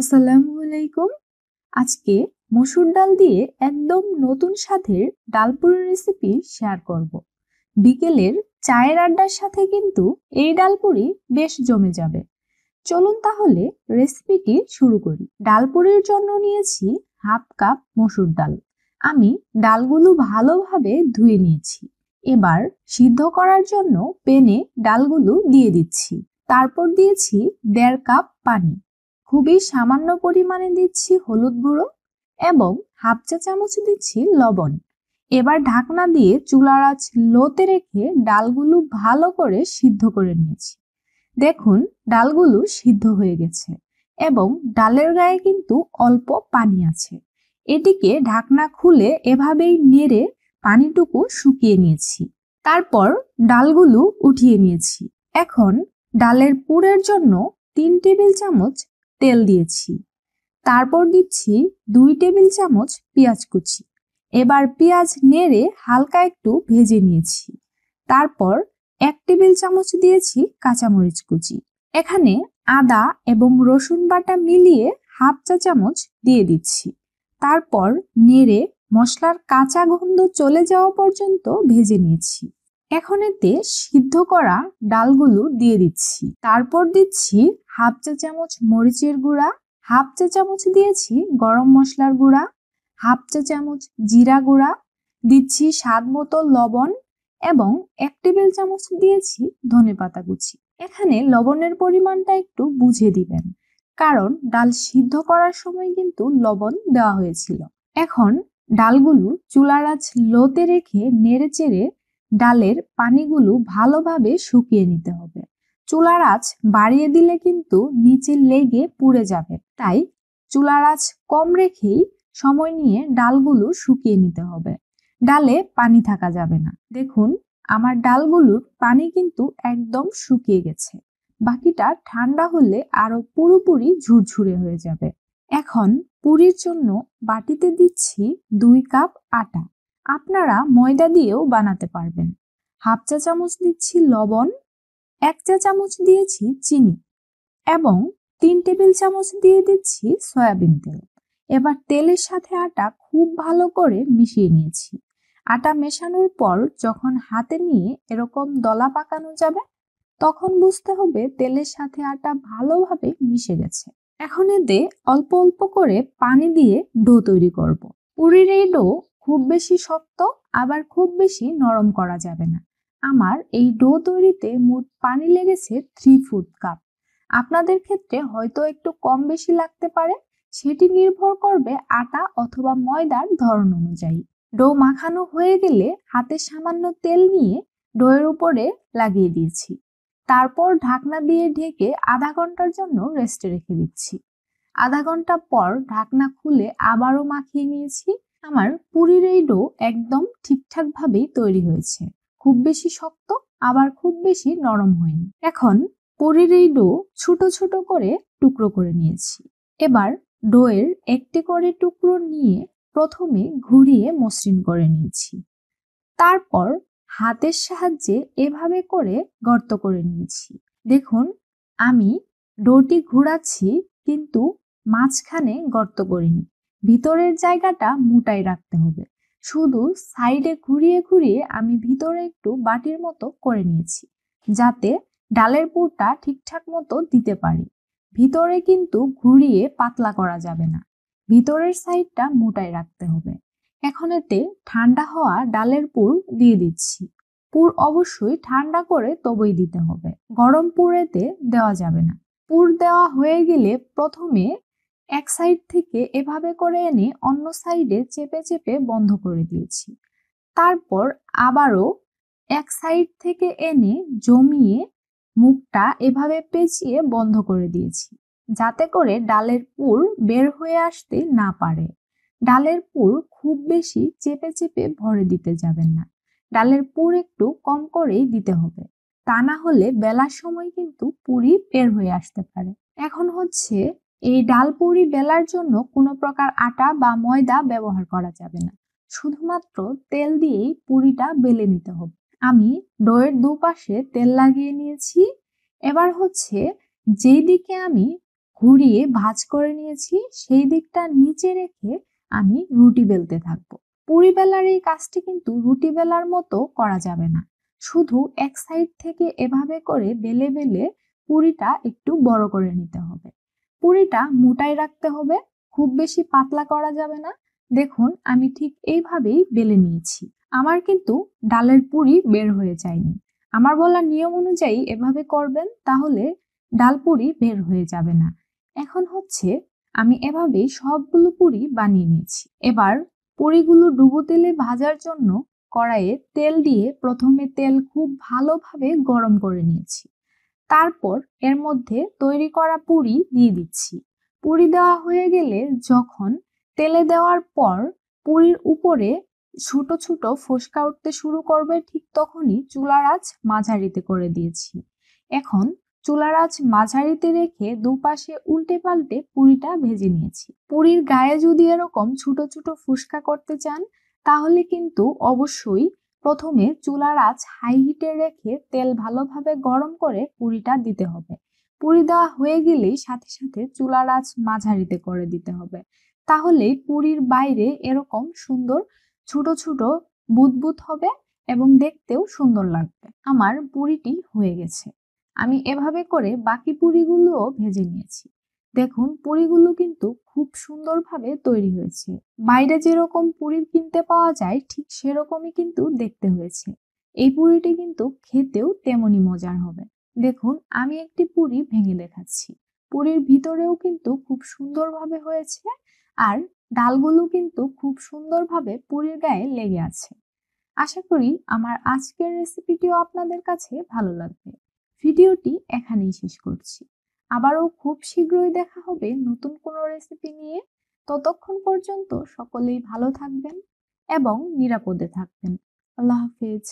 আসসালামু আলাইকুম আজকে মসুর ডাল দিয়ে একদম নতুন স্বাদের ডালপুরি রেসিপি শেয়ার করব। বিকেলের চায়ের আড্ডার সাথে কিন্তু এই ডালপুরি বেশ জমে যাবে চলুন তাহলে রেসিপিটি শুরু করি ডালপুরির জন্য নিয়েছি হাফ কাপ মসুর ডাল আমি ডালগুলো ভালোভাবে ধুয়ে নিয়েছি এবার সিদ্ধ করার জন্য পেনে ডালগুলো দিয়ে দিচ্ছি তারপর দিয়েছি দেড় কাপ পানি খুবই সামান্য পরিমাণে দিচ্ছি হলুদ গুঁড়ো এবং হাফ চা চামচ দিচ্ছি লবণ এবার ঢাকনা দিয়ে চুলার আঁচ লোতে রেখে ডালগুলো ভালো করে সিদ্ধ করে নিয়েছি দেখুন ডালগুলো সিদ্ধ হয়ে গেছে এবং ডালের গায়ে কিন্তু অল্প পানি আছে এটিকে ঢাকনা খুলে এভাবেই নেড়ে পানিটুকু শুকিয়ে নিয়েছি তারপর ডালগুলো উঠিয়ে নিয়েছি এখন ডালের পুরের জন্য তিন টেবিল চামচ তেল দিয়েছি তারপর দিচ্ছি দুই টেবিল চামচ পেঁয়াজ কুচি এবার পেঁয়াজ নেড়ে হালকা একটু ভেজে নিয়েছি তারপর এক টেবিল চামচ দিয়েছি কাঁচামরিচ কুচি এখানে আদা এবং রসুন বাটা মিলিয়ে হাফ চা চামচ দিয়ে দিচ্ছি তারপর নেড়ে মশলার কাঁচা গন্ধ চলে যাওয়া পর্যন্ত ভেজে নিয়েছি এখন এতে সিদ্ধ করা ডালগুলো দিয়ে দিচ্ছি তারপর দিচ্ছি হাফ চা চামচ মরিচের গুঁড়া হাফ চা চামচ দিয়েছি গরম মশলার গুঁড়া হাফ চা চামচ জিরা গুঁড়া দিচ্ছি স্বাদ মতো লবণ এবং এক টেবিল চামচ দিয়েছি ধনে পাতা কুচি এখানে লবণের পরিমাণটা একটু বুঝে দিবেন কারণ ডাল সিদ্ধ করার সময় কিন্তু লবণ দেওয়া হয়েছিল এখন ডালগুলো চুলার আছ লোতে রেখে নেড়ে চেড়ে ডালের পানিগুলো ভালোভাবে শুকিয়ে নিতে হবে চুলার আঁচ বাড়িয়ে দিলে কিন্তু নিচে লেগে পুড়ে যাবে তাই চুলার আঁচ কম রেখেই সময় নিয়ে ডালগুলো শুকিয়ে নিতে হবে ডালে পানি থাকা যাবে না দেখুন আমার ডালগুলোর পানি কিন্তু একদম শুকিয়ে গেছে বাকিটা ঠান্ডা হলে আরো পুরোপুরি ঝুরঝুরে হয়ে যাবে এখন পুরীর জন্য বাটিতে দিচ্ছি দুই কাপ আটা আপনারা ময়দা দিয়েও বানাতে পারবেন হাফ চা চামচ দিচ্ছি লবণ এক চা চামচ দিয়েছি চিনি এবং তিন টেবিল চামচ দিয়ে দিচ্ছি সয়াবিন তেল এবার তেলের সাথে আটা খুব ভালো করে মিশিয়ে নিয়েছি আটা মেশানোর পর যখন হাতে নিয়ে এরকম দলা পাকানো যাবে তখন বুঝতে হবে তেলের সাথে আটা ভালোভাবে মিশে গেছে এখন এতে অল্প অল্প করে পানি দিয়ে ডো তৈরি করব। পুরীর এই ডো খুব বেশি শক্ত আবার খুব বেশি নরম করা যাবে না আমার এই ডো তৈরিতে মোট পানি লেগেছে থ্রি ফুট কাপ আপনাদের ক্ষেত্রে হয়তো একটু কম বেশি লাগতে পারে সেটি নির্ভর করবে আটা অথবা ময়দার ধরন অনুযায়ী ডো মাখানো হয়ে গেলে হাতে সামান্য তেল নিয়ে ডোয়ের উপরে লাগিয়ে দিয়েছি তারপর ঢাকনা দিয়ে ঢেকে আধা ঘন্টার জন্য রেস্টে রেখে দিচ্ছি আধা ঘন্টা পর ঢাকনা খুলে আবারও মাখিয়ে নিয়েছি আমার পুরীর এই ডো একদম ঠিকঠাকভাবেই তৈরি হয়েছে খুব বেশি শক্ত আবার খুব বেশি নরম হয়নি এখন পুরীর এই ডো ছোট ছোট করে টুকরো করে নিয়েছি এবার ডোয়ের একটি করে টুকরো নিয়ে প্রথমে ঘুরিয়ে মসৃণ করে নিয়েছি তারপর হাতের সাহায্যে এভাবে করে গর্ত করে নিয়েছি দেখুন আমি ডোটি ঘুরাচ্ছি কিন্তু মাঝখানে গর্ত করিনি ভিতরের জায়গাটা মোটাই রাখতে হবে শুধু সাইডে ঘুরিয়ে ঘুরিয়ে আমি ভিতরে একটু বাটির মতো করে নিয়েছি যাতে ডালের পুরটা ঠিকঠাক মতো দিতে পারি ভিতরে কিন্তু ঘুরিয়ে পাতলা করা যাবে না ভিতরের সাইডটা মোটাই রাখতে হবে এখন এতে ঠান্ডা হওয়া ডালের পুর দিয়ে দিচ্ছি পুর অবশ্যই ঠান্ডা করে তবেই দিতে হবে গরম পুরেতে দেওয়া যাবে না পুর দেওয়া হয়ে গেলে প্রথমে এক সাইড থেকে এভাবে করে এনে অন্য সাইডে চেপে চেপে বন্ধ করে দিয়েছি তারপর আবারও এক সাইড থেকে এনে জমিয়ে মুখটা এভাবে পেঁচিয়ে বন্ধ করে দিয়েছি যাতে করে ডালের পুর বের হয়ে আসতে না পারে ডালের পুর খুব বেশি চেপে চেপে ভরে দিতে যাবেন না ডালের পুর একটু কম করেই দিতে হবে তা না হলে বেলার সময় কিন্তু পুরি বের হয়ে আসতে পারে এখন হচ্ছে এই ডাল পুরি বেলার জন্য কোনো প্রকার আটা বা ময়দা ব্যবহার করা যাবে না শুধুমাত্র তেল দিয়েই পুরিটা বেলে নিতে হবে আমি ডোয়ের দুপাশে তেল লাগিয়ে নিয়েছি এবার হচ্ছে যেই দিকে আমি ঘুরিয়ে ভাজ করে নিয়েছি সেই দিকটা নিচে রেখে আমি রুটি বেলতে থাকবো পুরি বেলার এই কাজটি কিন্তু রুটি বেলার মতো করা যাবে না শুধু এক সাইড থেকে এভাবে করে বেলে বেলে পুরিটা একটু বড় করে নিতে হবে পুরিটা মোটাই রাখতে হবে খুব বেশি পাতলা করা যাবে না দেখুন আমি ঠিক এইভাবেই বেলে নিয়েছি আমার কিন্তু ডালের পুরি বের হয়ে যায়নি আমার বলা নিয়ম অনুযায়ী এভাবে করবেন তাহলে ডাল পুরি বের হয়ে যাবে না এখন হচ্ছে আমি এভাবেই সবগুলো পুরি বানিয়ে নিয়েছি এবার পুরিগুলো ডুবো তেলে ভাজার জন্য কড়াইয়ে তেল দিয়ে প্রথমে তেল খুব ভালোভাবে গরম করে নিয়েছি তারপর এর মধ্যে তৈরি করা পুরি দিয়ে দিচ্ছি পুরি দেওয়া হয়ে গেলে যখন তেলে দেওয়ার পর পুরির উপরে ছোট ছোট ফসকা উঠতে শুরু করবে ঠিক তখনই চুলার আঁচ মাঝারিতে করে দিয়েছি এখন চুলার আঁচ মাঝারিতে রেখে দুপাশে উল্টে পাল্টে পুরিটা ভেজে নিয়েছি পুরির গায়ে যদি এরকম ছোট ছোট ফুসকা করতে চান তাহলে কিন্তু অবশ্যই প্রথমে চুলার আঁচ হাই হিটে রেখে তেল ভালোভাবে গরম করে পুরিটা দিতে হবে পুরি দেওয়া হয়ে গেলেই সাথে সাথে চুলার আঁচ মাঝারিতে করে দিতে হবে তাহলে পুরির বাইরে এরকম সুন্দর ছোট ছোট বুদবুদ হবে এবং দেখতেও সুন্দর লাগবে আমার পুরিটি হয়ে গেছে আমি এভাবে করে বাকি পুরিগুলোও ভেজে নিয়েছি দেখুন পুরীগুলো কিন্তু খুব সুন্দরভাবে তৈরি হয়েছে বাইরে যেরকম পুরীর কিনতে পাওয়া যায় ঠিক সেরকমই কিন্তু দেখতে হয়েছে এই পুরিটি কিন্তু খেতেও তেমনই মজার হবে দেখুন আমি একটি পুরী ভেঙে দেখাচ্ছি পুরীর ভিতরেও কিন্তু খুব সুন্দরভাবে হয়েছে আর ডালগুলো কিন্তু খুব সুন্দরভাবে পুরীর গায়ে লেগে আছে আশা করি আমার আজকের রেসিপিটিও আপনাদের কাছে ভালো লাগবে ভিডিওটি এখানেই শেষ করছি আবারও খুব শীঘ্রই দেখা হবে নতুন কোনো রেসিপি নিয়ে ততক্ষণ পর্যন্ত সকলেই ভালো থাকবেন এবং নিরাপদে থাকবেন আল্লাহ হাফিজ